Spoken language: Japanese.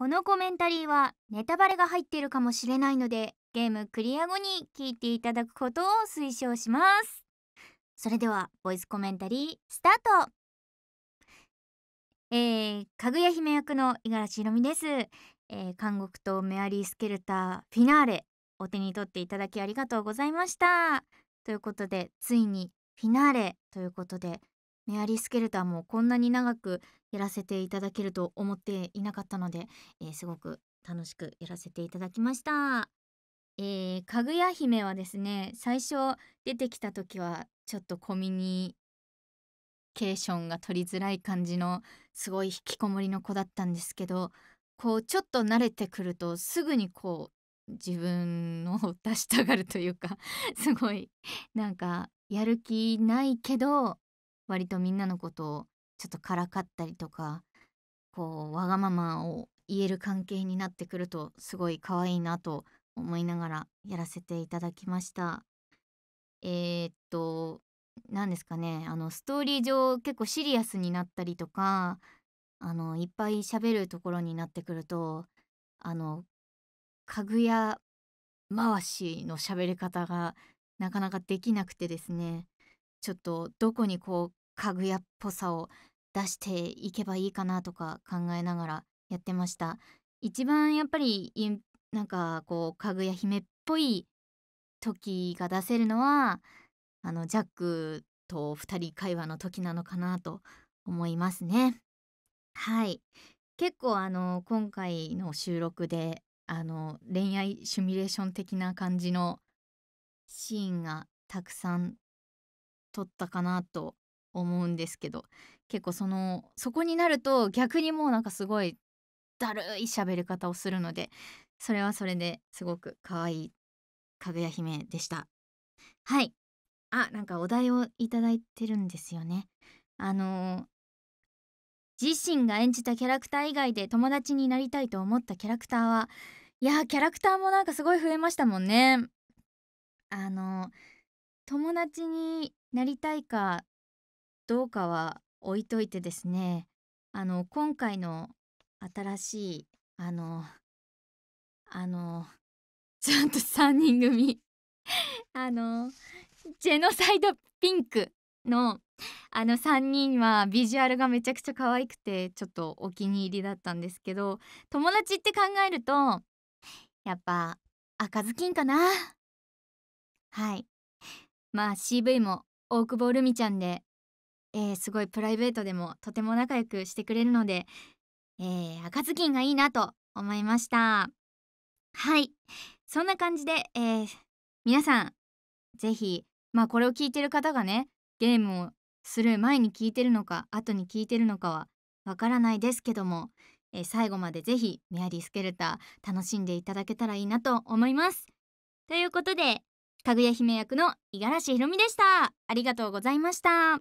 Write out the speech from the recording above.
このコメンタリーはネタバレが入っているかもしれないのでゲームクリア後に聞いていただくことを推奨しますそれではボイスコメンタリースタートえー、かぐや姫役の五十嵐ひろみです、えー、監獄とメアリー・スケルターフィナーレお手に取っていただきありがとうございましたということでついにフィナーレということでメアリー・スケルターもこんなに長くやらせていただけると思っていなかったので、えー、すごく楽しくやらせていただきました。えー、かぐや姫はですね最初出てきた時はちょっとコミュニケーションが取りづらい感じのすごい引きこもりの子だったんですけどこうちょっと慣れてくるとすぐにこう自分を 出したがるというか すごいなんかやる気ないけど割とみんなのことをちょっとからかったりとかこうわがままを言える関係になってくるとすごい可愛いなと思いながらやらせていただきました。えー、っと何ですかねあのストーリー上結構シリアスになったりとかあのいっぱい喋るところになってくるとあの家具屋回しの喋り方がなかなかできなくてですねちょっとどこにこう家具屋っぽさを出していけばいいかなとか考えながらやってました一番やっぱりなんかこうかぐや姫っぽい時が出せるのはあのジャックと2人会話の時なのかなと思いますねはい結構あの今回の収録であの恋愛シミュレーション的な感じのシーンがたくさん撮ったかなと思うんですけど結構そのそこになると逆にもうなんかすごいだるい喋り方をするのでそれはそれですごく可愛いかぐや姫でしたはいあなんかお題をいただいてるんですよねあのー、自身が演じたキャラクター以外で友達になりたいと思ったキャラクターはいやキャラクターもなんかすごい増えましたもんねあのー、友達になりたいかどうかは置いといてですねあの今回の新しいあのあの ちゃんと3人組 あのジェノサイドピンクのあの3人はビジュアルがめちゃくちゃ可愛くてちょっとお気に入りだったんですけど友達って考えるとやっぱ赤ずきんかなはいまあ CV も大久保るみちゃんでえー、すごいプライベートでもとても仲良くしてくれるので、えー、赤ずきんがいいなと思いましたはいそんな感じで、えー、皆さん是非まあこれを聞いてる方がねゲームをする前に聞いてるのか後に聞いてるのかはわからないですけども、えー、最後まで是非メアリー・スケルター楽しんでいただけたらいいなと思います。ということでかぐや姫役の五十嵐ひろみでしたありがとうございました。